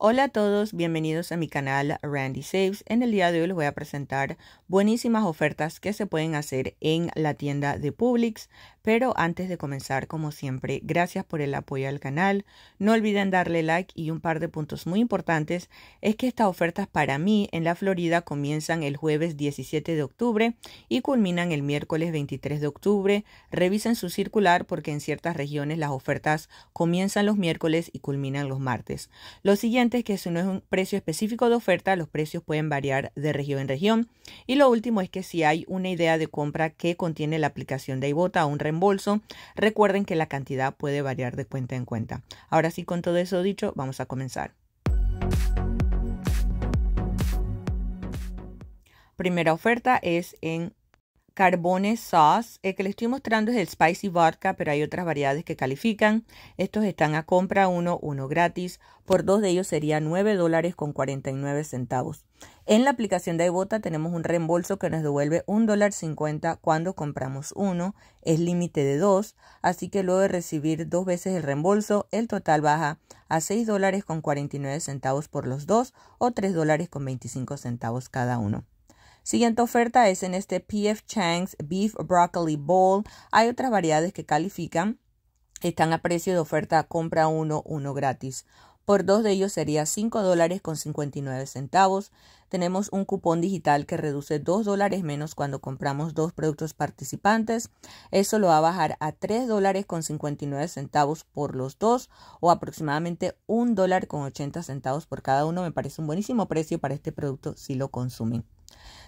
Hola a todos, bienvenidos a mi canal Randy Saves. En el día de hoy les voy a presentar buenísimas ofertas que se pueden hacer en la tienda de Publix, pero antes de comenzar, como siempre, gracias por el apoyo al canal. No olviden darle like y un par de puntos muy importantes es que estas ofertas para mí en la Florida comienzan el jueves 17 de octubre y culminan el miércoles 23 de octubre. Revisen su circular porque en ciertas regiones las ofertas comienzan los miércoles y culminan los martes. Lo siguiente es que si no es un precio específico de oferta, los precios pueden variar de región en región. Y lo último es que si hay una idea de compra que contiene la aplicación de iBota un bolso Recuerden que la cantidad puede variar de cuenta en cuenta. Ahora sí, con todo eso dicho, vamos a comenzar. Primera oferta es en Carbone Sauce. El que les estoy mostrando es el Spicy Vodka, pero hay otras variedades que califican. Estos están a compra uno, uno gratis. Por dos de ellos sería $9.49. dólares En la aplicación de iBota tenemos un reembolso que nos devuelve $1.50 cuando compramos uno. Es límite de dos, así que luego de recibir dos veces el reembolso, el total baja a $6.49 dólares con centavos por los dos o $3.25 dólares con centavos cada uno. Siguiente oferta es en este PF Chang's Beef Broccoli Bowl. Hay otras variedades que califican. Están a precio de oferta compra uno, uno gratis. Por dos de ellos sería $5.59. dólares con 59 centavos. Tenemos un cupón digital que reduce 2 dólares menos cuando compramos dos productos participantes. Eso lo va a bajar a 3 dólares con 59 centavos por los dos o aproximadamente $1.80 dólar con 80 centavos por cada uno. Me parece un buenísimo precio para este producto si lo consumen.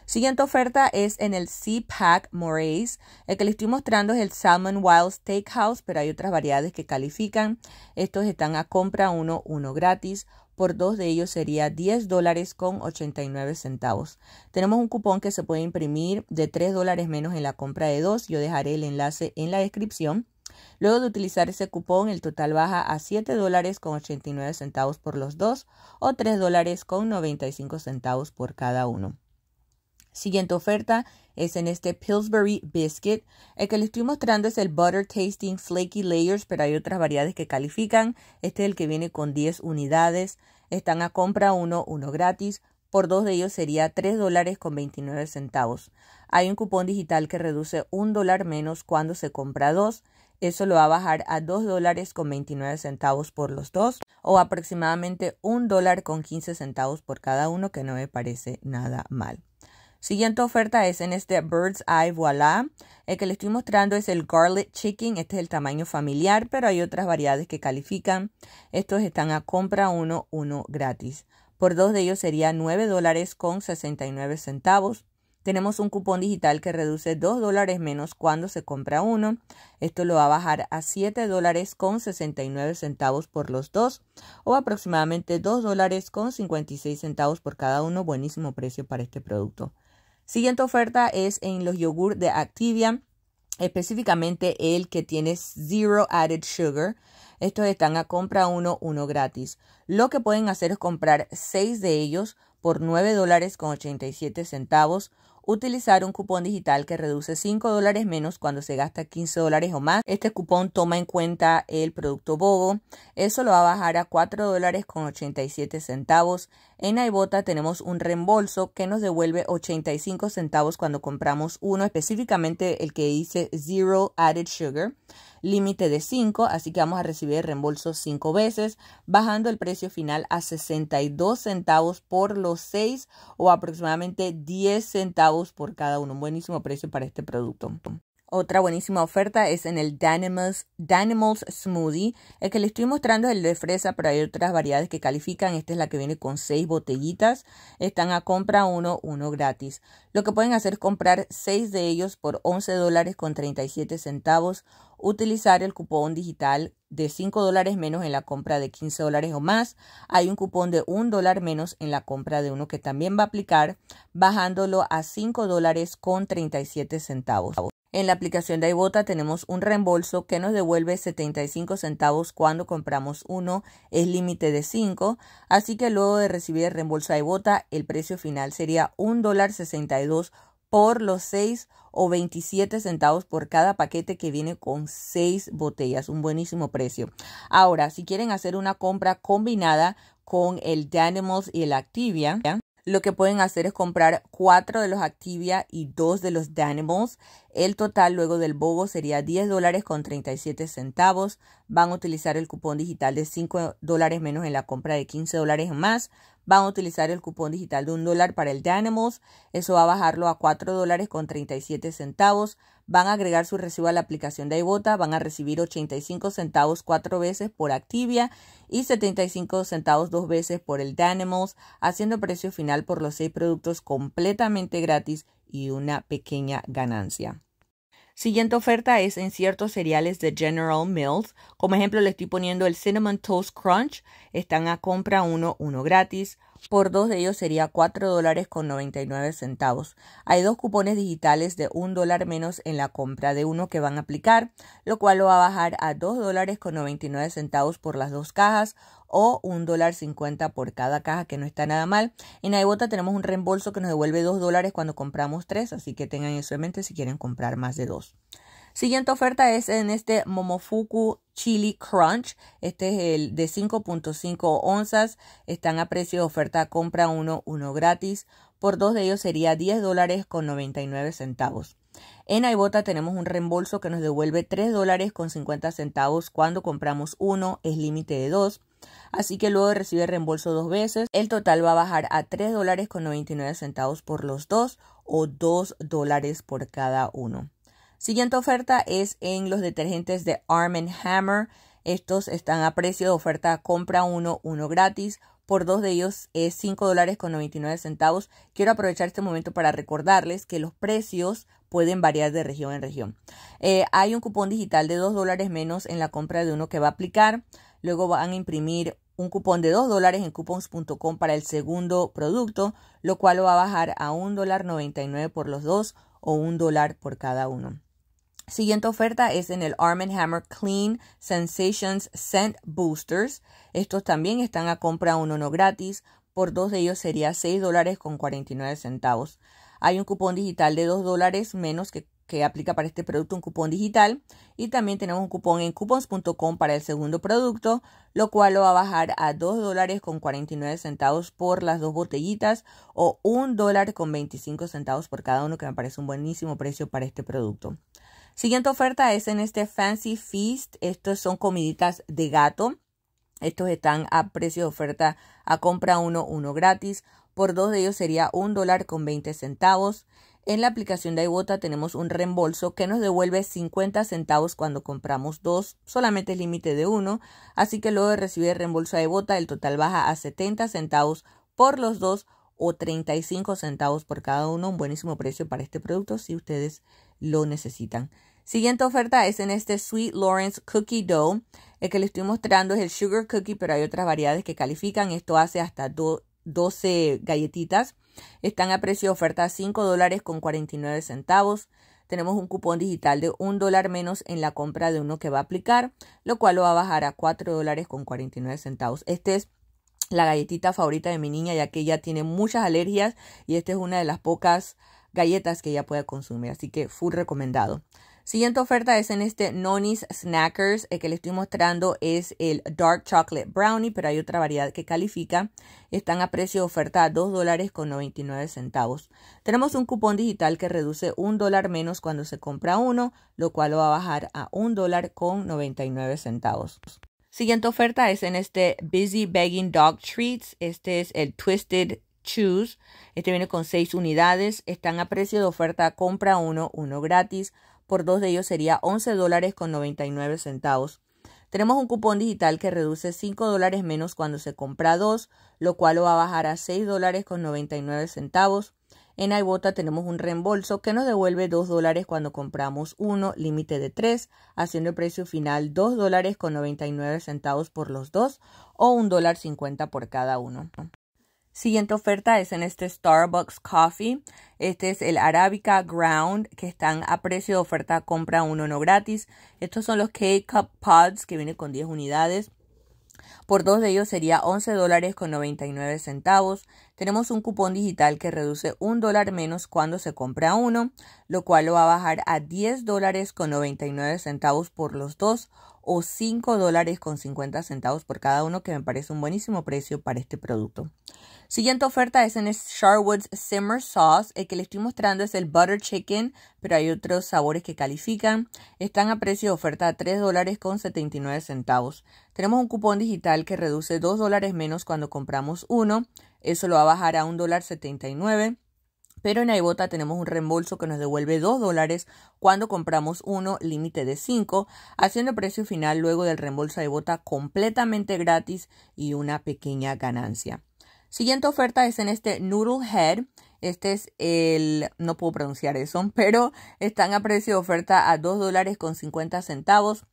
Siguiente oferta es en el Sea Pack Morays. El que les estoy mostrando es el Salmon Wild Steakhouse, pero hay otras variedades que califican. Estos están a compra uno, uno gratis. Por dos de ellos sería $10.89, dólares con centavos. Tenemos un cupón que se puede imprimir de 3 dólares menos en la compra de dos. Yo dejaré el enlace en la descripción. Luego de utilizar ese cupón, el total baja a $7.89 dólares con centavos por los dos o $3.95 dólares con centavos por cada uno. Siguiente oferta es en este Pillsbury Biscuit. El que le estoy mostrando es el Butter Tasting Flaky Layers, pero hay otras variedades que califican. Este es el que viene con 10 unidades. Están a compra uno, uno gratis. Por dos de ellos sería $3.29 dólares con 29 centavos. Hay un cupón digital que reduce un dólar menos cuando se compra dos. Eso lo va a bajar a $2.29 dólares con 29 centavos por los dos o aproximadamente $1.15 dólar con 15 centavos por cada uno que no me parece nada mal. Siguiente oferta es en este Bird's Eye Voilà. El que le estoy mostrando es el Garlic Chicken. Este es el tamaño familiar, pero hay otras variedades que califican. Estos están a compra uno, uno gratis. Por dos de ellos sería $9.69, dólares con centavos. Tenemos un cupón digital que reduce 2 dólares menos cuando se compra uno. Esto lo va a bajar a $7.69 dólares con centavos por los dos o aproximadamente $2.56 dólares con centavos por cada uno. Buenísimo precio para este producto. Siguiente oferta es en los yogur de Activia, específicamente el que tiene Zero Added Sugar. Estos están a compra uno, uno gratis. Lo que pueden hacer es comprar 6 de ellos por $9.87. dólares con centavos. Utilizar un cupón digital que reduce 5 dólares menos cuando se gasta 15 dólares o más. Este cupón toma en cuenta el producto Bobo. Eso lo va a bajar a $4.87. dólares con centavos. En iBota tenemos un reembolso que nos devuelve 85 centavos cuando compramos uno, específicamente el que dice Zero Added Sugar, límite de 5, así que vamos a recibir el reembolso 5 veces, bajando el precio final a 62 centavos por los 6 o aproximadamente 10 centavos por cada uno. Un buenísimo precio para este producto. Otra buenísima oferta es en el Danimals, Smoothie. El que le estoy mostrando es el de fresa, pero hay otras variedades que califican. Esta es la que viene con 6 botellitas. Están a compra uno, uno gratis. Lo que pueden hacer es comprar seis de ellos por 11 dólares con 37 centavos. Utilizar el cupón digital de 5 dólares menos en la compra de 15 dólares o más. Hay un cupón de 1 dólar menos en la compra de uno que también va a aplicar, bajándolo a $5.37. dólares con 37 centavos. En la aplicación de iBota tenemos un reembolso que nos devuelve 75 centavos cuando compramos uno, es límite de 5, así que luego de recibir el reembolso de iBota, el precio final sería $1.62 por los 6 o 27 centavos por cada paquete que viene con 6 botellas, un buenísimo precio. Ahora, si quieren hacer una compra combinada con el Danimals y el Activia, lo que pueden hacer es comprar cuatro de los Activia y dos de los Danimals. El total luego del bobo sería diez dólares con siete centavos. Van a utilizar el cupón digital de 5 dólares menos en la compra de 15 dólares más van a utilizar el cupón digital de un dólar para el Dynamos. Eso va a bajarlo a 4 dólares con 37 centavos. Van a agregar su recibo a la aplicación de iBota. Van a recibir 85 centavos cuatro veces por Activia y 75 centavos dos veces por el Dynamos, haciendo precio final por los seis productos completamente gratis y una pequeña ganancia. Siguiente oferta es en ciertos cereales de General Mills. Como ejemplo, le estoy poniendo el Cinnamon Toast Crunch. Están a compra uno, uno gratis. Por dos de ellos sería $4.99. dólares con centavos. Hay dos cupones digitales de un dólar menos en la compra de uno que van a aplicar, lo cual lo va a bajar a $2.99 dólares con centavos por las dos cajas o un dólar por cada caja, que no está nada mal. En Aibota tenemos un reembolso que nos devuelve dos dólares cuando compramos tres, así que tengan eso en mente si quieren comprar más de dos. Siguiente oferta es en este Momofuku Chili Crunch. Este es el de 5.5 onzas. Están a precio de oferta compra 1, uno gratis. Por dos de ellos sería 10 dólares con 99 centavos. En Aibota tenemos un reembolso que nos devuelve $3.50 dólares con 50 centavos cuando compramos uno, es límite de 2. Así que luego de recibir reembolso dos veces, el total va a bajar a $3.99 dólares con centavos por los dos o 2 dólares por cada uno. Siguiente oferta es en los detergentes de Arm Hammer. Estos están a precio de oferta compra uno, uno gratis. Por dos de ellos es $5.99. dólares con centavos. Quiero aprovechar este momento para recordarles que los precios pueden variar de región en región. Eh, hay un cupón digital de 2 dólares menos en la compra de uno que va a aplicar. Luego van a imprimir un cupón de 2 dólares en coupons.com para el segundo producto, lo cual lo va a bajar a $1.99 por los dos o $1 dólar por cada uno. Siguiente oferta es en el Arm Hammer Clean Sensations Scent Boosters. Estos también están a compra uno no gratis. Por dos de ellos sería $6.49. con centavos. Hay un cupón digital de 2 dólares menos que que aplica para este producto un cupón digital y también tenemos un cupón en coupons.com para el segundo producto, lo cual lo va a bajar a dos dólares con centavos por las dos botellitas o un dólar con 25 centavos por cada uno, que me parece un buenísimo precio para este producto. Siguiente oferta es en este Fancy Feast. Estos son comiditas de gato. Estos están a precio de oferta a compra uno, uno gratis. Por dos de ellos sería un dólar con veinte centavos. En la aplicación de iBota tenemos un reembolso que nos devuelve 50 centavos cuando compramos dos, solamente el límite de uno, así que luego de recibir el reembolso de iBota el total baja a 70 centavos por los dos o 35 centavos por cada uno, un buenísimo precio para este producto si ustedes lo necesitan. Siguiente oferta es en este Sweet Lawrence Cookie Dough. El que le estoy mostrando es el Sugar Cookie, pero hay otras variedades que califican. Esto hace hasta do 12 galletitas. Están a precio de oferta cinco dólares con centavos. Tenemos un cupón digital de un dólar menos en la compra de uno que va a aplicar, lo cual lo va a bajar a cuatro dólares con centavos. Este es la galletita favorita de mi niña, ya que ella tiene muchas alergias y esta es una de las pocas galletas que ella pueda consumir. Así que full recomendado. Siguiente oferta es en este Nonis Snackers. El que le estoy mostrando es el Dark Chocolate Brownie, pero hay otra variedad que califica. Están a precio de oferta a $2.99. dólares con centavos. Tenemos un cupón digital que reduce un dólar menos cuando se compra uno, lo cual lo va a bajar a $1.99. dólar con centavos. Siguiente oferta es en este Busy Begging Dog Treats. Este es el Twisted Choose. Este viene con 6 unidades. Están a precio de oferta compra uno, uno gratis por dos de ellos sería 11 dólares con 99 centavos. Tenemos un cupón digital que reduce 5 dólares menos cuando se compra dos, lo cual lo va a bajar a 6 dólares con 99 centavos. En iBota tenemos un reembolso que nos devuelve 2 dólares cuando compramos uno, límite de 3, haciendo el precio final 2 dólares con 99 centavos por los dos o 1 dólar 50 por cada uno. Siguiente oferta es en este Starbucks Coffee. Este es el Arabica Ground que están a precio de oferta compra uno no gratis. Estos son los K-Cup Pods que vienen con 10 unidades. Por dos de ellos sería 11 dólares con 99 centavos tenemos un cupón digital que reduce un dólar menos cuando se compra uno, lo cual lo va a bajar a $10.99 dólares por los dos o $5.50 dólares por cada uno, que me parece un buenísimo precio para este producto. Siguiente oferta es en el Sharwood's Simmer Sauce. El que le estoy mostrando es el Butter Chicken, pero hay otros sabores que califican. Están a precio de oferta a $3.79. dólares Tenemos un cupón digital que reduce 2 dólares menos cuando compramos uno, eso lo va a bajar a $1.79, Pero en Aibota tenemos un reembolso que nos devuelve 2 dólares cuando compramos uno límite de 5, haciendo precio final luego del reembolso de Aibota completamente gratis y una pequeña ganancia. Siguiente oferta es en este Noodle Head. Este es el, no puedo pronunciar eso, pero están a precio de oferta a 2 dólares con 50 centavos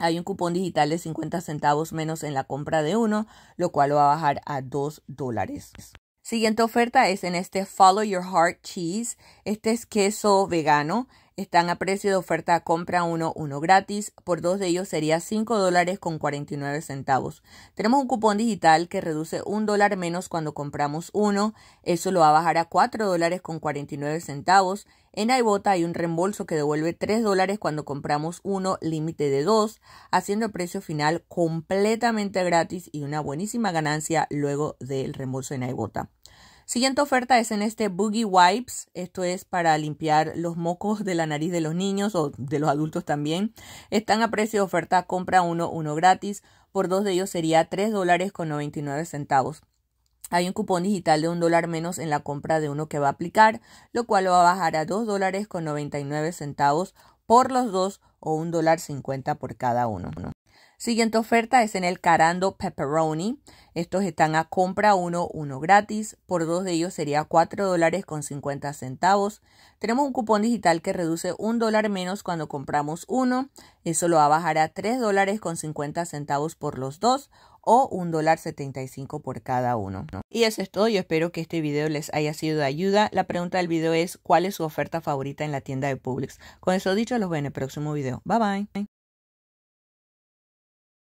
hay un cupón digital de 50 centavos menos en la compra de uno, lo cual lo va a bajar a 2 dólares. Siguiente oferta es en este Follow Your Heart Cheese. Este es queso vegano. Están a precio de oferta compra uno, uno gratis. Por dos de ellos sería 5 dólares con 49 centavos. Tenemos un cupón digital que reduce un dólar menos cuando compramos uno. Eso lo va a bajar a 4 dólares con 49 centavos. En iBota hay un reembolso que devuelve 3 dólares cuando compramos uno, límite de 2, haciendo el precio final completamente gratis y una buenísima ganancia luego del reembolso en iBota. Siguiente oferta es en este Boogie Wipes. Esto es para limpiar los mocos de la nariz de los niños o de los adultos también. Están a precio de oferta, compra uno, uno gratis. Por dos de ellos sería $3.99 dólares con 99 centavos. Hay un cupón digital de un dólar menos en la compra de uno que va a aplicar, lo cual lo va a bajar a $2.99 dólares con 99 centavos por los dos o un dólar cincuenta por cada uno. Siguiente oferta es en el Carando Pepperoni. Estos están a compra uno, uno gratis. Por dos de ellos sería 4 dólares con 50 centavos. Tenemos un cupón digital que reduce un dólar menos cuando compramos uno. Eso lo va a bajar a 3 dólares con 50 centavos por los dos o un dólar 75 por cada uno. Y eso es todo, yo espero que este video les haya sido de ayuda. La pregunta del video es ¿cuál es su oferta favorita en la tienda de Publix? Con eso dicho, los veo en el próximo video. Bye bye.